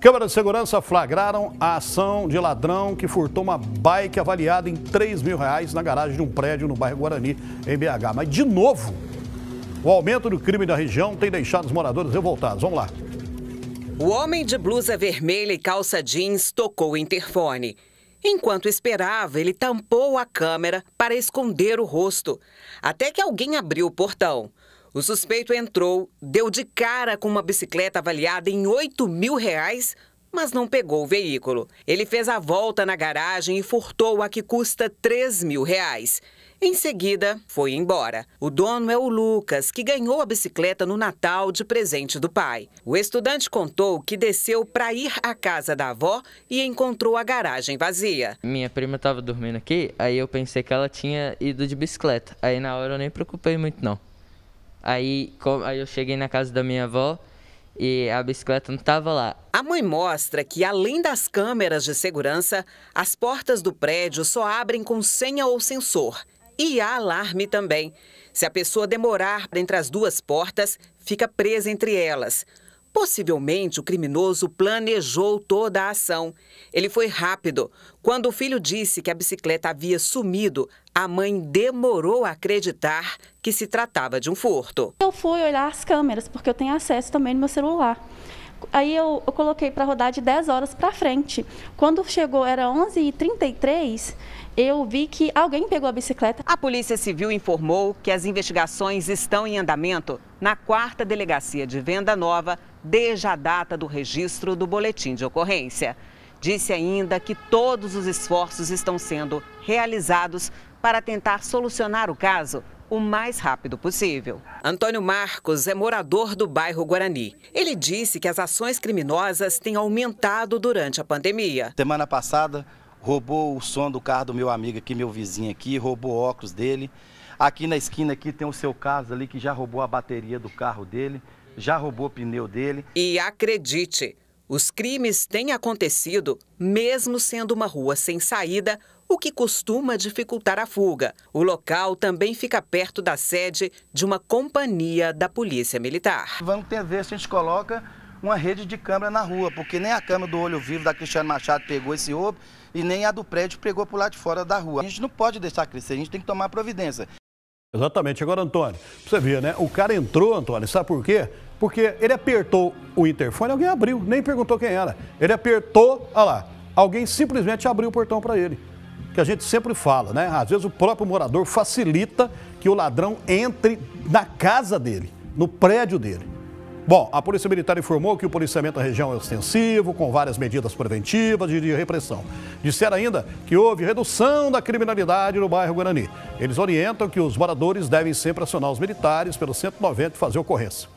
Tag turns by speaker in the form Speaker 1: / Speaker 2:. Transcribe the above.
Speaker 1: Câmara de Segurança flagraram a ação de ladrão que furtou uma bike avaliada em 3 mil reais na garagem de um prédio no bairro Guarani, em BH. Mas, de novo, o aumento do crime da região tem deixado os moradores revoltados. Vamos lá.
Speaker 2: O homem de blusa vermelha e calça jeans tocou o interfone. Enquanto esperava, ele tampou a câmera para esconder o rosto, até que alguém abriu o portão. O suspeito entrou, deu de cara com uma bicicleta avaliada em 8 mil reais, mas não pegou o veículo. Ele fez a volta na garagem e furtou a que custa 3 mil reais. Em seguida, foi embora. O dono é o Lucas, que ganhou a bicicleta no Natal de presente do pai. O estudante contou que desceu para ir à casa da avó e encontrou a garagem vazia. Minha prima estava dormindo aqui, aí eu pensei que ela tinha ido de bicicleta. Aí na hora eu nem preocupei muito não. Aí, com, aí eu cheguei na casa da minha avó e a bicicleta não estava lá. A mãe mostra que, além das câmeras de segurança, as portas do prédio só abrem com senha ou sensor. E há alarme também. Se a pessoa demorar entre as duas portas, fica presa entre elas. Possivelmente o criminoso planejou toda a ação. Ele foi rápido. Quando o filho disse que a bicicleta havia sumido, a mãe demorou a acreditar que se tratava de um furto.
Speaker 3: Eu fui olhar as câmeras, porque eu tenho acesso também no meu celular. Aí eu, eu coloquei
Speaker 2: para rodar de 10 horas para frente. Quando chegou, era 11h33, eu vi que alguém pegou a bicicleta. A Polícia Civil informou que as investigações estão em andamento na quarta delegacia de Venda Nova, desde a data do registro do boletim de ocorrência. Disse ainda que todos os esforços estão sendo realizados para tentar solucionar o caso o mais rápido possível. Antônio Marcos é morador do bairro Guarani. Ele disse que as ações criminosas têm aumentado durante a pandemia.
Speaker 3: Semana passada, roubou o som do carro do meu amigo aqui, meu vizinho aqui, roubou óculos dele. Aqui na esquina aqui tem o seu caso ali que já roubou
Speaker 2: a bateria do carro dele, já roubou o pneu dele. E acredite, os crimes têm acontecido mesmo sendo uma rua sem saída, o que costuma dificultar a fuga. O local também fica perto da sede de uma companhia da Polícia Militar.
Speaker 3: Vamos ter ver se a gente coloca uma rede de câmera na rua, porque nem a câmera do Olho Vivo da Cristiano Machado pegou esse ovo e nem a do prédio pegou por lá de fora da rua. A gente não pode deixar crescer, a gente tem que tomar providência.
Speaker 1: Exatamente. Agora, Antônio, pra você ver, né? O cara entrou, Antônio, sabe por quê? Porque ele apertou o interfone, alguém abriu, nem perguntou quem era. Ele apertou, olha lá, alguém simplesmente abriu o portão para ele. Que a gente sempre fala, né? Às vezes o próprio morador facilita que o ladrão entre na casa dele, no prédio dele. Bom, a Polícia Militar informou que o policiamento da região é extensivo, com várias medidas preventivas e de repressão. Disseram ainda que houve redução da criminalidade no bairro Guarani. Eles orientam que os moradores devem sempre acionar os militares pelo 190 e fazer ocorrência.